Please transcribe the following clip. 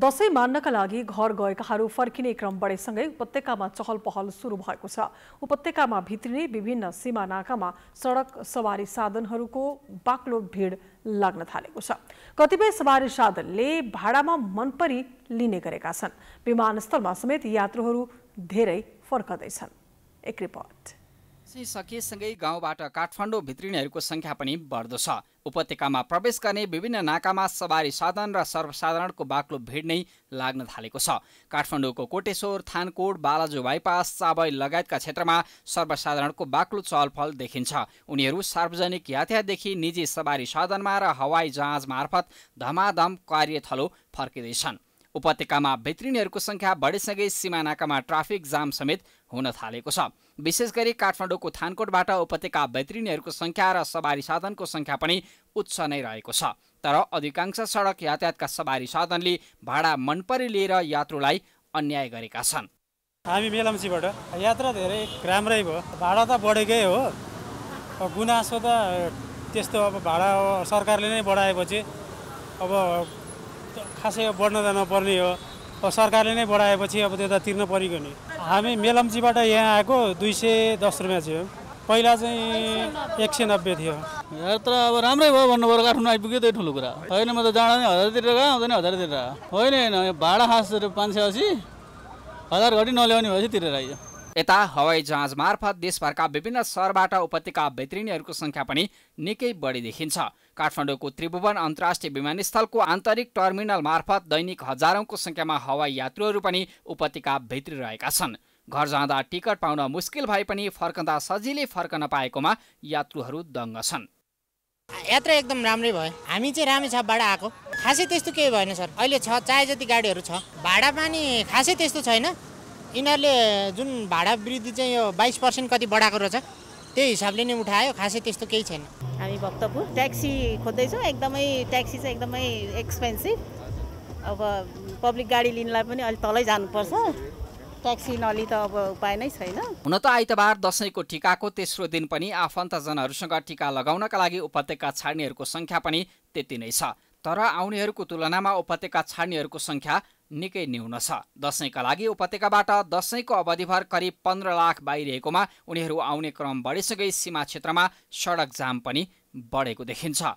दसैँ मान्नका लागि घर गएकाहरू फर्किने क्रम बढेसँगै उपत्यकामा चहल पहल सुरु भएको छ उपत्यकामा भित्रिने विभिन्न सीमा नाकामा सडक सवारी साधनहरूको बाक्लो भिड लाग्न थालेको छ कतिपय सवारी साधनले भाडामा मनपरी लिने गरेका छन् विमानस्थलमा समेत यात्रुहरू धेरै फर्कँदैछन् एक रिपोर्ट बाँच्नै सकेसँगै गाउँबाट काठमाडौँ भित्रिनेहरूको सङ्ख्या पनि बढ्दो छ उपत्यकामा प्रवेश गर्ने विभिन्न नाकामा सवारी साधन र सर्वसाधारणको बाक्लो भिड नै लाग्न थालेको छ काठमाडौँको कोटेश्वर थानकोट बालाजु बाइपास चाबै लगायतका क्षेत्रमा सर्वसाधारणको बाक्लो चहलफल देखिन्छ उनीहरू सार्वजनिक यातायातदेखि निजी सवारी साधनमा र हवाई जहाज मार्फत धमाधम कार्यथलो फर्किँदैछन् उपत्यकामा भित्रिनेहरूको सङ्ख्या बढेसँगै सिमानाकामा ट्राफिक जाम समेत हुन थालेको छ विशेष गरी काठमाडौँको थानकोटबाट उपत्यका भैत्रिनीहरूको सङ्ख्या र सवारी साधनको सङ्ख्या पनि उच्च नै रहेको छ तर अधिकांश सडक यातायातका सवारी साधनले भाडा मनपरी लिएर यात्रुलाई अन्याय गरेका छन् हामी मेलम्चीबाट यात्रा धेरै राम्रै भयो भाडा त बढेकै हो गुनासो त त्यस्तो अब भाडा सरकारले नै बढाएपछि अब खासै बढ्न त नपर्ने हो अब सरकारले नै बढाएपछि अब त्यो त तिर्न परेको नि हामी मेलम्चीबाट यहाँ आएको दुई सय दस रुपियाँ थियो पहिला चाहिँ एक सय नब्बे थियो यात्रा अब राम्रै भयो भन्नुभयो काठमाडौँ आइपुग्यो त्यही ठुलो कुरा होइन म त जाँदा नि हजारतिर गएको आउँदैन हजारतिर होइन होइन भाडा खास पाँच सय असी हजार घटी नल्याउने भएपछि तिरेर आइयो यता हवाई जहाज मार्फत देशभरका विभिन्न सहरबाट उपत्यका भित्रिनेहरूको सङ्ख्या पनि निकै बढी देखिन्छ काठमाडौँको त्रिभुवन अन्तर्राष्ट्रिय विमानस्थलको आन्तरिक टर्मिनल मार्फत दैनिक हजारौँको सङ्ख्यामा हवाई यात्रुहरू पनि उपत्यका भित्रिरहेका छन् घर जाँदा टिकट पाउन मुस्किल भए पनि फर्कँदा सजिलै फर्कन पाएकोमा यात्रुहरू दङ्ग छन् यात्रा एकदम राम्रै भयो हामी चाहिँ रामेछापबाट आएको खासै त्यस्तो केही भएन सर अहिले छ चाहे जति गाडीहरू छ भाडा पानी खासै त्यस्तो छैन यिनीहरूले जुन भाडा वृद्धि चाहिँ यो बाइस पर्सेन्ट कति बढाएको रहेछ त्यही हिसाबले नै उठायो खासै त्यस्तो केही छैन हामी भक्तपुर ट्याक्सी खोज्दैछौँ एकदमै ट्याक्सी चाहिँ एकदमै एक्सपेन्सिभ अब पब्लिक गाडी लिनलाई पनि अलिक तलै जानुपर्छ ट्याक्सी नलि त अब उपाय नै छैन हुन त आइतबार दसैँको टिकाको तेस्रो दिन पनि आफन्तजनहरूसँग टिका लगाउनका लागि उपत्यका छाड्नेहरूको सङ्ख्या पनि त्यति नै छ तर आउनेहरूको तुलनामा उपत्यका छाड्नेहरूको सङ्ख्या निकै न्यून छ दसैँका लागि उपत्यकाबाट दसैँको अवधिभर करिब पन्ध्र लाख बाहिरिएकोमा उनीहरू आउने क्रम बढेसँगै सीमा क्षेत्रमा सडक जाम पनि बढेको देखिन्छ